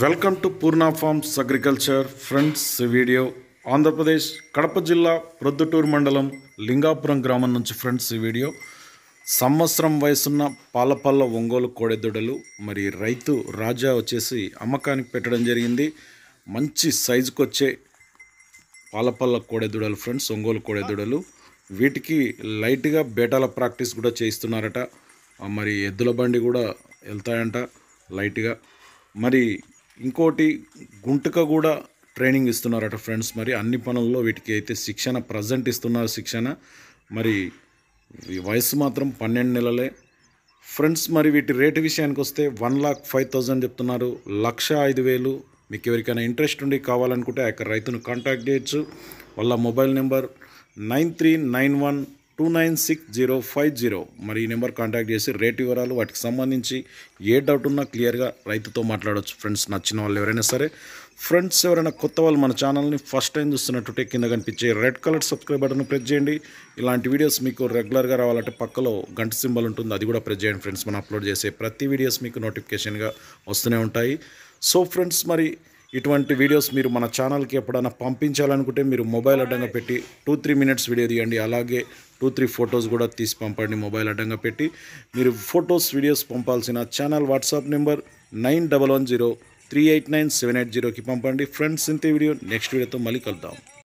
welcome to Poorna farms agriculture friends video Andhra Pradesh Kadapa జిల్లా ప్రొద్దుటూరు మండలం లింగాపురం గ్రామం నుంచి ఫ్రెండ్స్ వీడియో సంవత్సరం వయసున్న పాలపల్ల ఒంగోలు కోడెదొడలు మరి రైతు రాజా వచ్చేసి అమ్మకానికి పెట్టడం జరిగింది మంచి సైజుకు వచ్చే పాలపల్ల కోడెదొడలు ఫ్రెండ్స్ ఒంగోలు కోడెదొడలు వీటికి లైట్గా బేటాల ప్రాక్టీస్ కూడా చేయిస్తున్నారట మరి ఎద్దుల బండి కూడా వెళ్తాయంట లైట్గా మరి ఇంకోటి గుంటక కూడా ట్రైనింగ్ ఇస్తున్నారట ఫ్రెండ్స్ మరి అన్ని పనుల్లో వీటికి అయితే శిక్షణ ప్రజెంట్ ఇస్తున్నారు శిక్షణ మరి వయసు మాత్రం పన్నెండు నెలలే ఫ్రెండ్స్ మరి వీటి రేటు విషయానికి వస్తే వన్ లాక్ ఫైవ్ థౌజండ్ చెప్తున్నారు లక్ష ఐదు వేలు మీకు ఎవరికైనా ఇంట్రెస్ట్ ఉండి కావాలనుకుంటే ఆ యొక్క రైతును కాంటాక్ట్ చేయొచ్చు వాళ్ళ mobile number nine three nine one two nine six zero five zero మరి ఈ నెంబర్ కాంటాక్ట్ చేసి రేట్ వివరాలు వాటికి సంబంధించి ఏ డౌట్ ఉన్నా క్లియర్గా రైతుతో మాట్లాడవచ్చు ఫ్రెండ్స్ నచ్చిన వాళ్ళు ఎవరైనా సరే ఫ్రెండ్స్ ఎవరైనా కొత్త వాళ్ళు మన ఛానల్ని ఫస్ట్ టైం చూస్తున్నట్టు కింద కనిపించే red colour subscribe button press చేయండి ఇలాంటి వీడియోస్ మీకు రెగ్యులర్గా రావాలంటే పక్కలో గంట సింబల్ ఉంటుంది అది కూడా ప్రెస్ చేయండి ఫ్రెండ్స్ మనం అప్లోడ్ చేసే ప్రతి వీడియోస్ మీకు నోటిఫికేషన్గా వస్తూనే ఉంటాయి సో ఫ్రెండ్స్ మరి ఇటువంటి వీడియోస్ మీరు మన ఛానల్కి ఎప్పుడైనా పంపించాలనుకుంటే మీరు మొబైల్ అడ్డంగా పెట్టి టూ త్రీ మినిట్స్ వీడియో తీయండి అలాగే టూ త్రీ ఫొటోస్ కూడా తీసి పంపండి మొబైల్ అడ్డంగా పెట్టి మీరు ఫొటోస్ వీడియోస్ పంపాల్సిన channel WhatsApp number nine double one zero three eight nine seven eight జీరోకి పంపండి ఫ్రెండ్స్ ఇంతే వీడియో నెక్స్ట్ వీడియోతో మళ్ళీ కలుద్దాం